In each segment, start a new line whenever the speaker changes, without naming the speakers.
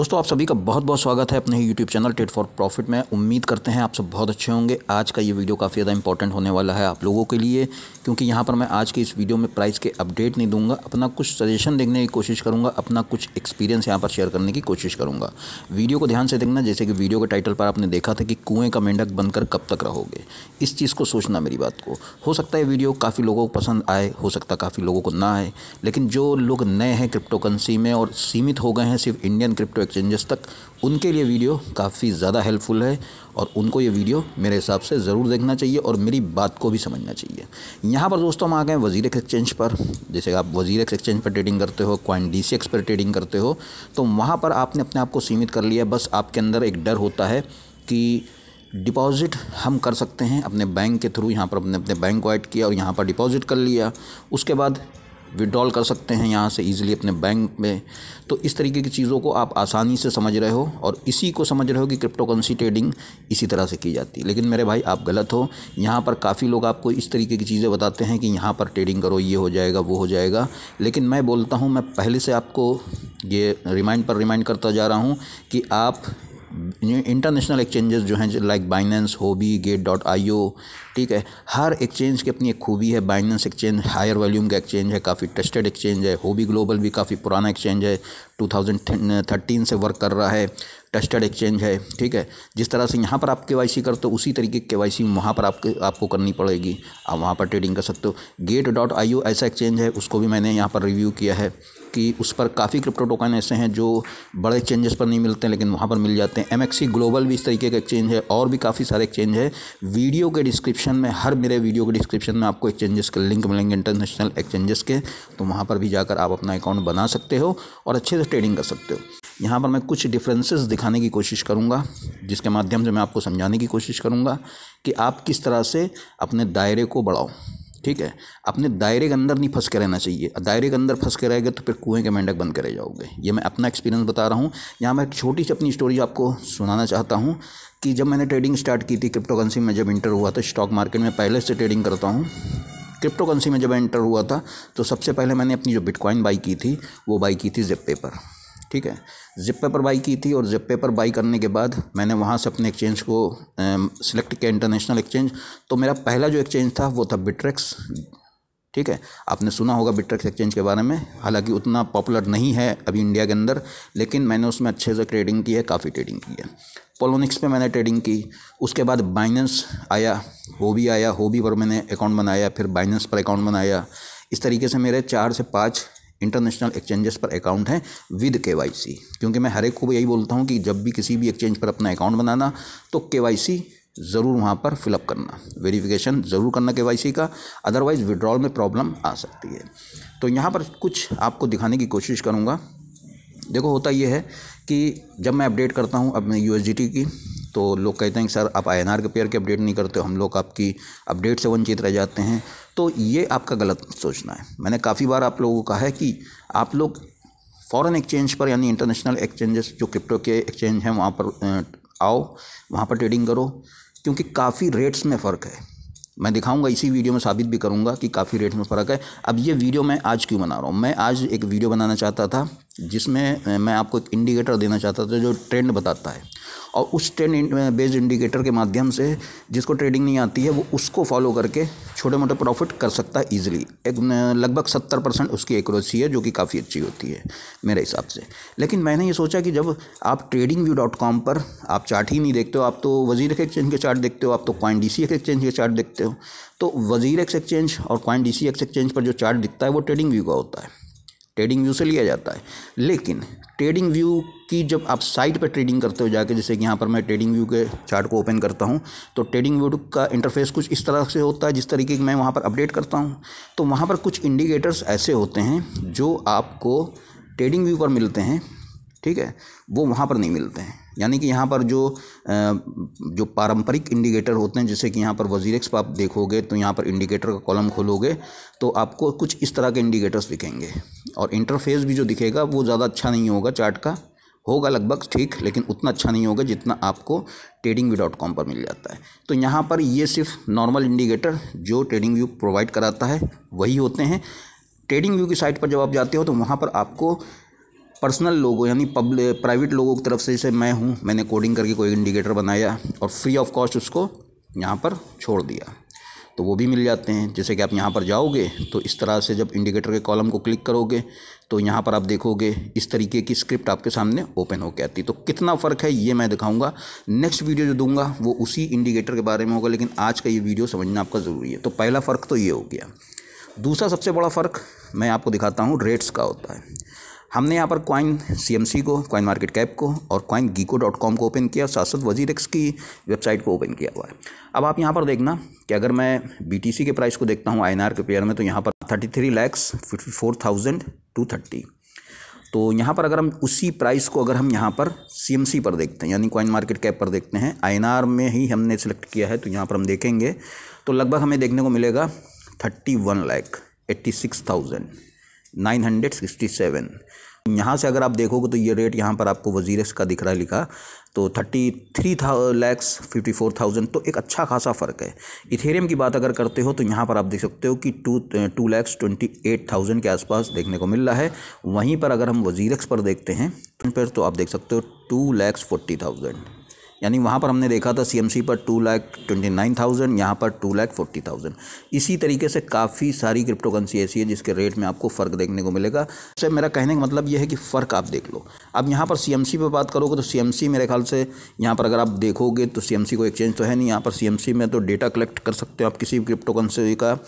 दोस्तों आप सभी का बहुत बहुत स्वागत है अपने ही YouTube channel trade for profit में उम्मीद करते हैं आप सब बहुत अच्छे होंगे आज का ये वीडियो काफ़ी ज़्यादा इंपॉर्टेंट होने वाला है आप लोगों के लिए क्योंकि यहाँ पर मैं आज के इस वीडियो में प्राइस के अपडेट नहीं दूंगा अपना कुछ सजेशन देखने की कोशिश करूँगा अपना कुछ एक्सपीरियंस यहाँ पर शेयर करने की कोशिश करूँगा वीडियो को ध्यान से देखना जैसे कि वीडियो के टाइटल पर आपने देखा था कि कुएँ का मेंढक बनकर कब तक रहोगे इस चीज़ को सोचना मेरी बात को हो सकता है वीडियो काफ़ी लोगों को पसंद आए हो सकता है काफ़ी लोगों को ना आए लेकिन जो लोग नए हैं क्रिप्टोकरेंसी में और सीमित हो गए हैं सिर्फ इंडियन क्रिप्टो चेंजेस तक उनके लिए वीडियो काफ़ी ज़्यादा हेल्पफुल है और उनको ये वीडियो मेरे हिसाब से ज़रूर देखना चाहिए और मेरी बात को भी समझना चाहिए यहाँ पर दोस्तों हम आ गए वजीर एक्सचेंज पर जैसे आप वजीर एक्सचेंज पर ट्रेडिंग करते हो क्वाइन डी पर ट्रेडिंग करते हो तो वहाँ पर आपने अपने आप को सीमित कर लिया बस आपके अंदर एक डर होता है कि डिपॉजिट हम कर सकते हैं अपने बैंक के थ्रू यहाँ पर अपने अपने बैंक को ऐड किया और यहाँ पर डिपॉजिट कर लिया उसके बाद विड्रॉल कर सकते हैं यहाँ से ईज़िली अपने बैंक में तो इस तरीके की चीज़ों को आप आसानी से समझ रहे हो और इसी को समझ रहे हो कि क्रिप्टो करेंसी ट्रेडिंग इसी तरह से की जाती है लेकिन मेरे भाई आप गलत हो यहाँ पर काफ़ी लोग आपको इस तरीके की चीज़ें बताते हैं कि यहाँ पर ट्रेडिंग करो ये हो जाएगा वो हो जाएगा लेकिन मैं बोलता हूँ मैं पहले से आपको ये रिमाइंड पर रिमाइंड करता जा रहा हूँ कि आप इंटरनेशनल एक्सचेंजेस जो हैं like Binance Huobi gate dot I O ठीक है हर एक्सचेंज की अपनी एक खूबी है बाइनेंस एक्सचेंज हायर वॉल्यूम का एक्सचेंज है काफ़ी ट्रस्टेड एक्सचेंज है होबी ग्लोबल भी काफ़ी पुराना एक्सचेंज है 2013 से वर्क कर रहा है ट्रस्टेड एक्सचेंज है ठीक है जिस तरह से यहाँ पर आप के वाई सी करते हो उसी तरीके के वाई सी वहाँ पर आपके आपको करनी पड़ेगी आप वहाँ पर ट्रेडिंग कर सकते हो गेट डॉट आई ऐसा एक्सचेंज है उसको भी मैंने यहाँ पर रिव्यू किया है कि उस पर काफ़ी क्रिप्टो टोकन ऐसे हैं जो बड़े एक्सचेंजेस पर नहीं मिलते हैं लेकिन वहाँ पर मिल जाते हैं एम ग्लोबल भी इस तरीके का एक्सचेंज है और भी काफ़ी सारे एक्सचेंज है वीडियो के डिस्क्रिप्शन डिस्क्रिप्शन में हर मेरे वीडियो के डिस्क्रिप्शन में आपको एक्सचेंजेस के लिंक मिलेंगे इंटरनेशनल एक्सचेंजेस के तो वहाँ पर भी जाकर आप अपना अकाउंट बना सकते हो और अच्छे से ट्रेडिंग कर सकते हो यहाँ पर मैं कुछ डिफरेंसेस दिखाने की कोशिश करूँगा जिसके माध्यम से मैं आपको समझाने की कोशिश करूँगा कि आप किस तरह से अपने दायरे को बढ़ाओ ठीक है अपने दायरे के अंदर नहीं फंस के रहना चाहिए दायरे के अंदर फंस के रहेगा तो फिर कुएं के मेंढक बंद करे जाओगे ये मैं अपना एक्सपीरियंस बता रहा हूँ यहाँ मैं एक छोटी सी अपनी स्टोरी आपको सुनाना चाहता हूँ कि जब मैंने ट्रेडिंग स्टार्ट की थी क्रिप्टो करेंसी में जब इंटर हुआ था स्टॉक मार्केट में पहले से ट्रेडिंग करता हूँ क्रिप्टो करेंसी में जब एंटर हुआ था तो सबसे पहले मैंने अपनी जो बिटकॉइन बाई की थी वो बाई की थी जिप पेपर ठीक है जिप पेपर बाई की थी और जिप पेपर बाई करने के बाद मैंने वहाँ से अपने एक्सचेंज को सिलेक्ट किया इंटरनेशनल एक्सचेंज तो मेरा पहला जो एक्सचेंज था वो था बिट्रेक्स ठीक है आपने सुना होगा बिट्रेक्स एक्सचेंज के बारे में हालांकि उतना पॉपुलर नहीं है अभी इंडिया के अंदर लेकिन मैंने उसमें अच्छे से ट्रेडिंग की है काफ़ी ट्रेडिंग की है पोलोनिक्स पे मैंने ट्रेडिंग की उसके बाद बाइनेंस आया हो भी आया हो भी पर मैंने अकाउंट बनाया फिर बाइनेंस पर अकाउंट बनाया इस तरीके से मेरे चार से पाँच इंटरनेशनल एक्सचेंजेस पर अकाउंट हैं विद के क्योंकि मैं हर एक को यही बोलता हूँ कि जब भी किसी भी एक्सचेंज पर अपना अकाउंट बनाना तो के ज़रूर वहाँ पर फिलअप करना वेरिफिकेशन ज़रूर करना के वाई का अदरवाइज़ विड्रॉल में प्रॉब्लम आ सकती है तो यहाँ पर कुछ आपको दिखाने की कोशिश करूँगा देखो होता ये है कि जब मैं अपडेट करता हूँ अपने यू की तो लोग कहते हैं कि सर आप आई एन के पेयर के अपडेट नहीं करते हम लोग आपकी अपडेट से वंचित रह जाते हैं तो ये आपका गलत सोचना है मैंने काफ़ी बार आप लोगों को कहा है कि आप लोग फ़ॉरन एक्सचेंज पर यानी इंटरनेशनल एक्सचेंजेस जो क्रिप्टो के एक्सचेंज हैं वहाँ पर आओ वहाँ पर ट्रेडिंग करो क्योंकि काफ़ी रेट्स में फ़र्क है मैं दिखाऊंगा इसी वीडियो में साबित भी करूंगा कि काफ़ी रेट में फ़र्क है अब ये वीडियो मैं आज क्यों बना रहा हूँ मैं आज एक वीडियो बनाना चाहता था जिसमें मैं आपको एक इंडिकेटर देना चाहता था जो ट्रेंड बताता है और उस ट्रेंड बेस्ड इंडिकेटर के माध्यम से जिसको ट्रेडिंग नहीं आती है वो उसको फॉलो करके छोटे मोटे प्रॉफिट कर सकता है ईजिली एक लगभग सत्तर परसेंट उसकी एक्यूरेसी है जो कि काफ़ी अच्छी होती है मेरे हिसाब से लेकिन मैंने ये सोचा कि जब आप ट्रेडिंग व्यू डॉट कॉम पर आप चार्ट ही नहीं देखते हो आप तो वजीर एक्सचेंज के चार्ट देखते हो आप तो क्वाइन डी सी एक्सचेंज के चार्ट देखते हो तो वजीर एक्स एक्सचेंज और क्वाइन डी सी एक्सचेंज पर जो चार्ट दिखता है वो ट्रेडिंग व्यू का होता है ट्रेडिंग व्यू से लिया जाता है लेकिन ट्रेडिंग व्यू की जब आप साइट पर ट्रेडिंग करते हो जाके जैसे कि यहाँ पर मैं ट्रेडिंग व्यू के चार्ट को ओपन करता हूँ तो ट्रेडिंग व्यू का इंटरफेस कुछ इस तरह से होता है जिस तरीके की मैं वहाँ पर अपडेट करता हूँ तो वहाँ पर कुछ इंडिकेटर्स ऐसे होते हैं जो आपको ट्रेडिंग व्यू पर मिलते हैं ठीक है वो वहाँ पर नहीं मिलते हैं यानी कि यहाँ पर जो जो पारंपरिक इंडिकेटर होते हैं जैसे कि यहाँ पर वजीर एक्स आप देखोगे तो यहाँ पर इंडिकेटर का कॉलम खोलोगे तो आपको कुछ इस तरह के इंडिकेटर्स दिखेंगे और इंटरफेस भी जो दिखेगा वो ज़्यादा अच्छा नहीं होगा चार्ट का होगा लगभग ठीक लेकिन उतना अच्छा नहीं होगा जितना आपको ट्रेडिंग व्यू डॉट कॉम पर मिल जाता है तो यहाँ पर ये सिर्फ नॉर्मल इंडिकेटर जो ट्रेडिंग व्यू प्रोवाइड कराता है वही होते हैं ट्रेडिंग व्यू की साइट पर जब आप जाते हो तो वहाँ पर आपको पर्सनल लोगों यानी पब्लिक प्राइवेट लोगों की तरफ से जैसे मैं हूँ मैंने कोडिंग करके कोई इंडिकेटर बनाया और फ्री ऑफ कॉस्ट उसको यहाँ पर छोड़ दिया तो वो भी मिल जाते हैं जैसे कि आप यहाँ पर जाओगे तो इस तरह से जब इंडिकेटर के कॉलम को क्लिक करोगे तो यहाँ पर आप देखोगे इस तरीके की स्क्रिप्ट आपके सामने ओपन होकर आती है तो कितना फ़र्क है ये मैं दिखाऊंगा नेक्स्ट वीडियो जो दूंगा वो उसी इंडिकेटर के बारे में होगा लेकिन आज का ये वीडियो समझना आपका ज़रूरी है तो पहला फ़र्क तो ये हो गया दूसरा सबसे बड़ा फ़र्क मैं आपको दिखाता हूँ रेट्स का होता है हमने यहाँ पर क्वाइन सी को क्वाइन मार्केट कैप को और क्वाइन गीको डॉट कॉम को ओपन किया और साथ साथ वजीर एक्स की वेबसाइट को ओपन किया हुआ है अब आप यहाँ पर देखना कि अगर मैं बी के प्राइस को देखता हूँ आई के पेयर में तो यहाँ पर thirty three lakhs fifty four thousand two thirty तो यहाँ पर अगर हम उसी प्राइस को अगर हम यहाँ पर सी पर देखते हैं यानी क्वाइन मार्केट कैप पर देखते हैं आई में ही हमने सेलेक्ट किया है तो यहाँ पर हम देखेंगे तो लगभग हमें देखने को मिलेगा thirty one lakh eighty six thousand nine hundred sixty seven यहाँ से अगर आप देखोगे तो ये रेट यहाँ पर आपको वजीर का दिख रहा है लिखा तो thirty three lakhs fifty four thousand तो एक अच्छा खासा फ़र्क है इथेरियम की बात अगर करते हो तो यहाँ पर आप देख सकते हो कि two two lakhs twenty eight thousand के आसपास देखने को मिल रहा है वहीं पर अगर हम वजीरक्स पर देखते हैं तो पर तो आप देख सकते हो टू लैक्स फोर्टी थाउजेंड यानी वहाँ पर हमने देखा था सीएमसी पर two lakh twenty nine thousand यहाँ पर टू लाख फोर्टी थाउजेंड इसी तरीके से काफ़ी सारी क्रिप्टो करेंसी ऐसी है जिसके रेट में आपको फ़र्क देखने को मिलेगा सर मेरा कहने का मतलब यह है कि फ़र्क आप देख लो अब यहाँ पर सी पर बात करोगे तो सी मेरे ख्याल से यहाँ पर अगर आप देखोगे तो सी को एक्सचेंज तो है नहीं यहाँ पर सी में तो डेटा कलेक्ट कर सकते हो आप किसी भी क्रिप्टो करेंसी का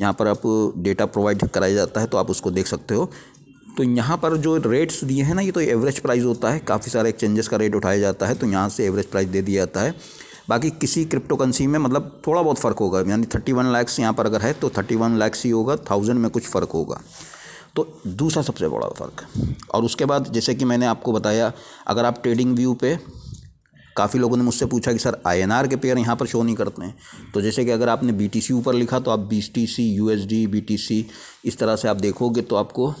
यहाँ पर आप डेटा प्रोवाइड कराया जाता है तो आप उसको देख सकते हो तो यहाँ पर जो रेट्स दिए हैं ना ये तो एवरेज प्राइस होता है काफ़ी सारे एक्सचेंजेस का रेट उठाया जाता है तो यहाँ से एवरेज प्राइस दे दिया जाता है बाकी किसी क्रिप्टो करेंसी में मतलब थोड़ा बहुत फ़र्क होगा यानी थर्टी वन लैक्स यहाँ पर अगर है तो थर्टी वन लैक्स ही होगा थाउजेंड में कुछ फ़र्क होगा तो दूसरा सबसे बड़ा फ़र्क और उसके बाद जैसे कि मैंने आपको बताया अगर आप ट्रेडिंग व्यू पे काफ़ी लोगों ने मुझसे पूछा कि सर आई एन आर के पेयर यहाँ पर शो नहीं करते हैं तो जैसे कि अगर आपने बी टी सी ऊपर लिखा तो आप B T C U S D B T C इस तरह से आप देखोगे तो आपको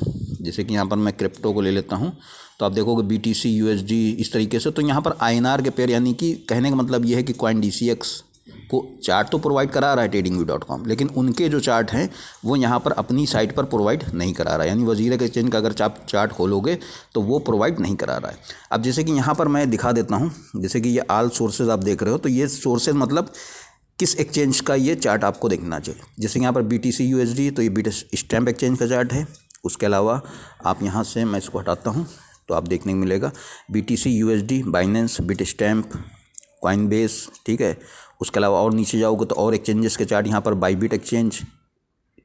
जैसे कि यहाँ पर मैं क्रिप्टो को ले लेता हूँ तो आप देखोगे B T C U S D इस तरीके से तो यहाँ पर आई एन आर के पेयर यानी कि कहने का मतलब ये है कि क्वाइन डी सी एक्स को चार्ट तो प्रोवाइड करा रहा है ट्रेडिंग व्यू डॉट कॉम लेकिन उनके जो चार्ट हैं वो यहाँ पर अपनी साइट पर प्रोवाइड नहीं करा रहा है यानी वजीर के एक्सचेंज का अगर आप चार्ट खोलोगे तो वो प्रोवाइड नहीं करा रहा है अब जैसे कि यहाँ पर मैं दिखा देता हूँ जैसे कि ये आल सोर्सेज आप देख रहे हो तो ये सोर्सेज मतलब किस एक्सचेंज का ये चार्ट आपको देखना चाहिए जैसे यहाँ पर B T C U D तो ये बीट स्टैम्प एक्सचेंज का चार्ट है उसके अलावा आप यहाँ से मैं इसको हटाता हूँ तो आप देखने को मिलेगा B T C U S D Binance Bitstamp Coinbase ठीक है उसके अलावा और नीचे जाओगे तो और एक्सचेंजेस के चार्ट यहाँ पर बाईबीट एक्सचेंज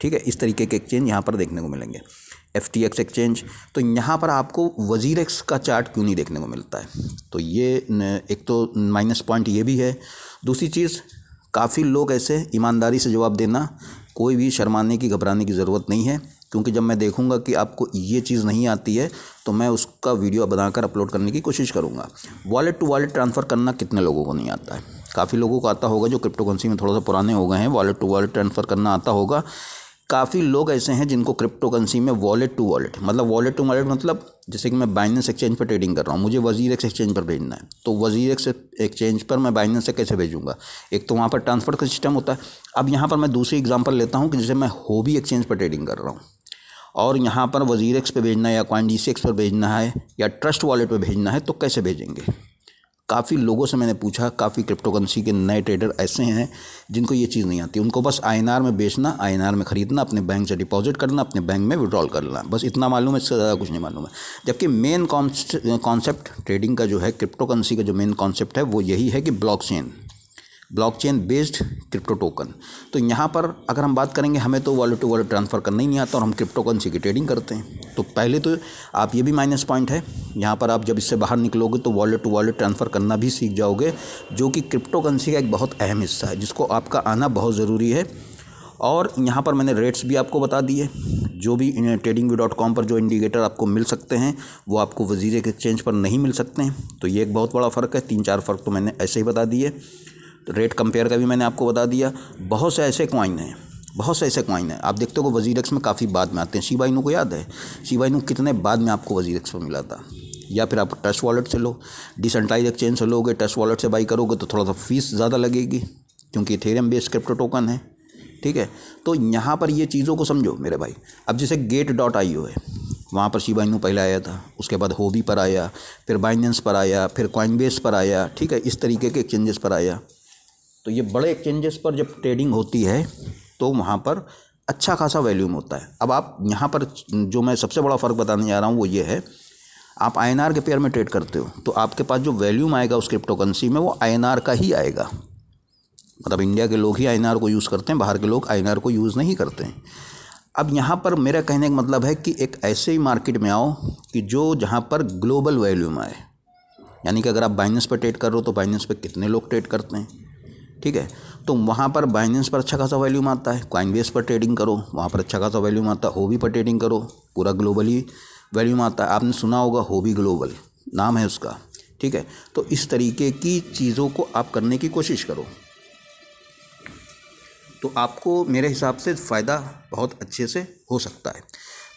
ठीक है इस तरीके के एक्सचेंज यहाँ पर देखने को मिलेंगे एफ टी एक्स एक्सचेंज तो यहाँ पर आपको वजीर एक्स का चार्ट क्यों नहीं देखने को मिलता है तो ये एक तो माइनस पॉइंट ये भी है दूसरी चीज़ काफ़ी लोग ऐसे ईमानदारी से जवाब देना कोई भी शर्माने की घबराने की ज़रूरत नहीं है क्योंकि जब मैं देखूंगा कि आपको ये चीज़ नहीं आती है तो मैं उसका वीडियो बनाकर अपलोड करने की कोशिश करूंगा वॉलेट टू वॉलेट ट्रांसफ़र करना कितने लोगों को नहीं आता है काफ़ी लोगों को आता होगा जो क्रिप्टोकरेंसी में थोड़ा सा पुराने हो गए हैं वॉलेट टू वॉलेट ट्रांसफ़र करना आता होगा काफ़ी लोग ऐसे हैं जिनको क्रिप्टोकरेंसी में वॉलेट टू वॉलेट मतलब वॉलेट टू वॉलेट मतलब जैसे कि मैं बाइनेंस एक्सचेंज पर ट्रेडिंग कर रहा हूँ मुझे वजीर एक्स एक्सचेंज पर भेजना है तो वजीर एक्स एक्सचेंज पर मैं बाइनेंस से कैसे भेजूंगा एक तो वहाँ पर ट्रांसफर का सिस्टम होता है अब यहाँ पर मैं दूसरी एग्जाम्पल लेता हूँ कि जैसे मैं होबी एक्सचेंज पर ट्रेडिंग कर रहा हूँ और यहाँ पर वजीर एक्स पर भेजना है या कॉइन डी एक्स पर भेजना है या ट्रस्ट वॉलेट पर भेजना है तो कैसे भेजेंगे काफ़ी लोगों से मैंने पूछा काफ़ी क्रिप्टोकरेंसी के नए ट्रेडर ऐसे हैं जिनको ये चीज़ नहीं आती उनको बस आई में बेचना आई में ख़रीदना अपने बैंक से डिपॉजिट करना अपने बैंक में विड्रॉल करना बस इतना मालूम है इससे ज़्यादा कुछ नहीं मालूम है जबकि मेन कॉन्सेप्ट ट्रेडिंग का जो है क्रिप्टोकरेंसी का जो मेन कॉन्सेप्ट है वो यही है कि block blockchain based crypto token तो यहाँ पर अगर हम बात करेंगे हमें तो वॉलेट टू वॉलेट ट्रांसफ़र करना ही नहीं आता और हम क्रिप्टो करेंसी की ट्रेडिंग करते हैं तो पहले तो आप ये भी माइनस पॉइंट है यहाँ पर आप जब इससे बाहर निकलोगे तो वॉलेट टू वॉलेट ट्रांसफ़र करना भी सीख जाओगे जो कि क्रिप्टो करेंसी का एक बहुत अहम हिस्सा है जिसको आपका आना बहुत ज़रूरी है और यहाँ पर मैंने रेट्स भी आपको बता दिए जो भी ट्रेडिंग व्यू डॉट कॉम पर जो इंडिकेटर आपको मिल सकते हैं वो आपको वजीर एक्सचेंज पर नहीं मिल सकते हैं तो ये एक बहुत बड़ा फ़र्क है तीन चार फ़र्क तो मैंने ऐसे ही बता दिए रेट कंपेयर का भी मैंने आपको बता दिया बहुत से ऐसे क्वाइन हैं बहुत से ऐसे क्वाइन हैं आप देखते हो वजीर एक्स में काफ़ी बाद में आते हैं शिवा को याद है शिवा कितने बाद में आपको वजीर एक्स में मिला था या फिर आप टच वॉलेट से लो डिसेंट्राइज एक्सचेंज से लोगे टच वॉलेट से बाई करोगे तो थोड़ा सा फीस ज़्यादा लगेगी क्योंकि थेरियम बेस्ड क्रिप्टो टोकन है ठीक है तो यहाँ पर ये चीज़ों को समझो मेरे भाई अब जैसे गेट डॉट आई है वहाँ पर शिवा इनू पहले आया था उसके बाद होबी पर आया फिर बाइनेंस पर आया फिर बेस पर आया ठीक है इस तरीके के एक्सचेंजेस पर आया तो ये बड़े एक्सचेंजेस पर जब ट्रेडिंग होती है तो वहाँ पर अच्छा खासा वैल्यूम होता है अब आप यहाँ पर जो मैं सबसे बड़ा फ़र्क बताने जा रहा हूँ वो ये है आप आई के पेयर में ट्रेड करते हो तो आपके पास जो वैल्यूम आएगा उस क्रिप्टोकरेंसी में वो आई का ही आएगा मतलब इंडिया के लोग ही आई को यूज़ करते हैं बाहर के लोग आई को यूज़ नहीं करते हैं अब यहाँ पर मेरा कहने का मतलब है कि एक ऐसे ही मार्केट में आओ कि जो जहाँ पर ग्लोबल वैल्यूम आए यानी कि अगर आप बाइनेंस पर ट्रेड कर रहे हो तो बाइनेंस पर कितने लोग ट्रेड करते हैं ठीक है तो वहाँ पर बाइनेंस पर अच्छा खासा वैल्यूम आता है कॉइनबेस पर ट्रेडिंग करो वहाँ पर अच्छा खासा वैल्यूम आता है होवी पर ट्रेडिंग करो पूरा ग्लोबली वैल्यूम आता है आपने सुना होगा होवी ग्लोबल नाम है उसका ठीक है तो इस तरीके की चीज़ों को आप करने की कोशिश करो तो आपको मेरे हिसाब से फ़ायदा बहुत अच्छे से हो सकता है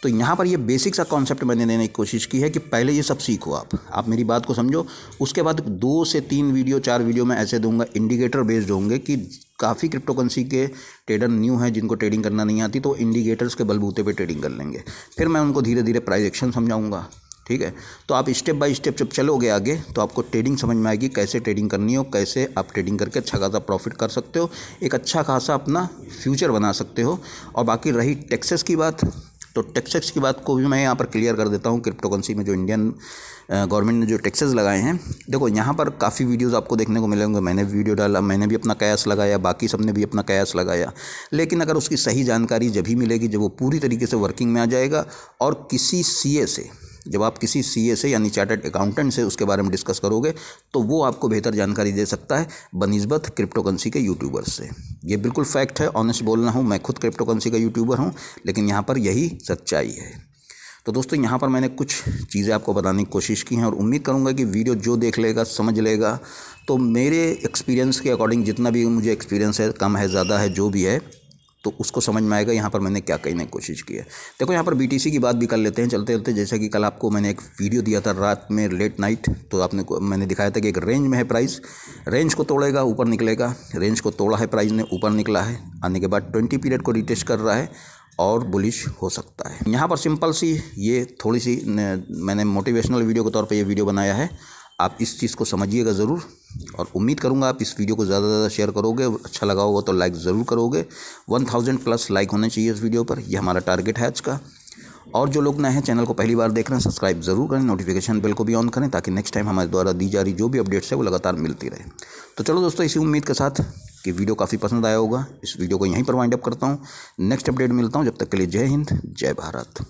तो यहाँ पर ये बेसिक सा कॉन्सेप्ट मैंने देने की कोशिश की है कि पहले ये सब सीखो आप आप मेरी बात को समझो उसके बाद दो से तीन वीडियो चार वीडियो मैं ऐसे दूंगा इंडिकेटर बेस्ड होंगे कि काफ़ी क्रिप्टोकरेंसी के ट्रेडर न्यू हैं जिनको ट्रेडिंग करना नहीं आती तो इंडिकेटर्स के बलबूते पे ट्रेडिंग कर लेंगे फिर मैं उनको धीरे धीरे प्राइज एक्शन समझाऊंगा ठीक है तो आप स्टेप बाय स्टेप जब चलोगे आगे तो आपको ट्रेडिंग समझ में आएगी कैसे ट्रेडिंग करनी हो कैसे आप ट्रेडिंग करके अच्छा खासा प्रॉफिट कर सकते हो एक अच्छा खासा अपना फ्यूचर बना सकते हो और बाकी रही टैक्सेस की बात तो टैक्सेस की बात को भी मैं यहाँ पर क्लियर कर देता हूँ क्रिप्टोकरेंसी में जो इंडियन गवर्नमेंट uh, ने जो टैक्सेस लगाए हैं देखो यहाँ पर काफ़ी वीडियोस आपको देखने को मिलेंगे मैंने वीडियो डाला मैंने भी अपना कयास लगाया बाकी सबने भी अपना कयास लगाया लेकिन अगर उसकी सही जानकारी जब ही मिलेगी जब वो पूरी तरीके से वर्किंग में आ जाएगा और किसी सी से जब आप किसी सी से यानी चार्टर्ड अकाउंटेंट से उसके बारे में डिस्कस करोगे तो वो आपको बेहतर जानकारी दे सकता है बनस्बत क्रिप्टोकरेंसी के यूट्यूबर्स से ये बिल्कुल फैक्ट है ऑनेस्ट बोल रहा हूँ मैं खुद क्रिप्टोकरेंसी का यूट्यूबर हूँ लेकिन यहाँ पर यही सच्चाई है तो दोस्तों यहाँ पर मैंने कुछ चीज़ें आपको बताने की कोशिश की हैं और उम्मीद करूँगा कि वीडियो जो देख लेगा समझ लेगा तो मेरे एक्सपीरियंस के अकॉर्डिंग जितना भी मुझे एक्सपीरियंस है कम है ज़्यादा है जो भी है तो उसको समझ में आएगा यहाँ पर मैंने क्या कहने की कोशिश की है देखो यहाँ पर बीटीसी की बात भी कर लेते हैं चलते चलते जैसे कि कल आपको मैंने एक वीडियो दिया था रात में लेट नाइट तो आपने मैंने दिखाया था कि एक रेंज में है प्राइस रेंज को तोड़ेगा ऊपर निकलेगा रेंज को तोड़ा है प्राइस ने ऊपर निकला है आने के बाद ट्वेंटी पीरियड को रिटेस्ट कर रहा है और बुलिश हो सकता है यहाँ पर सिंपल सी ये थोड़ी सी मैंने मोटिवेशनल वीडियो के तौर पर यह वीडियो बनाया है आप इस चीज़ को समझिएगा ज़रूर और उम्मीद करूँगा आप इस वीडियो को ज़्यादा से ज़्यादा शेयर करोगे अच्छा लगा होगा तो लाइक ज़रूर करोगे वन थाउजेंड प्लस लाइक होने चाहिए इस वीडियो पर यह हमारा टारगेट है आज का और जो लोग नए हैं चैनल को पहली बार देख रहे हैं सब्सक्राइब जरूर करें नोटिफिकेशन बेल को भी ऑन करें ताकि नेक्स्ट टाइम हमारे द्वारा दी जा रही जो भी अपडेट्स है वो लगातार मिलती रहे तो चलो दोस्तों इसी उम्मीद के साथ कि वीडियो काफ़ी पसंद आया होगा इस वीडियो को यहीं पर वाइंड अप करता हूँ नेक्स्ट अपडेट मिलता हूँ जब तक के लिए जय हिंद जय भारत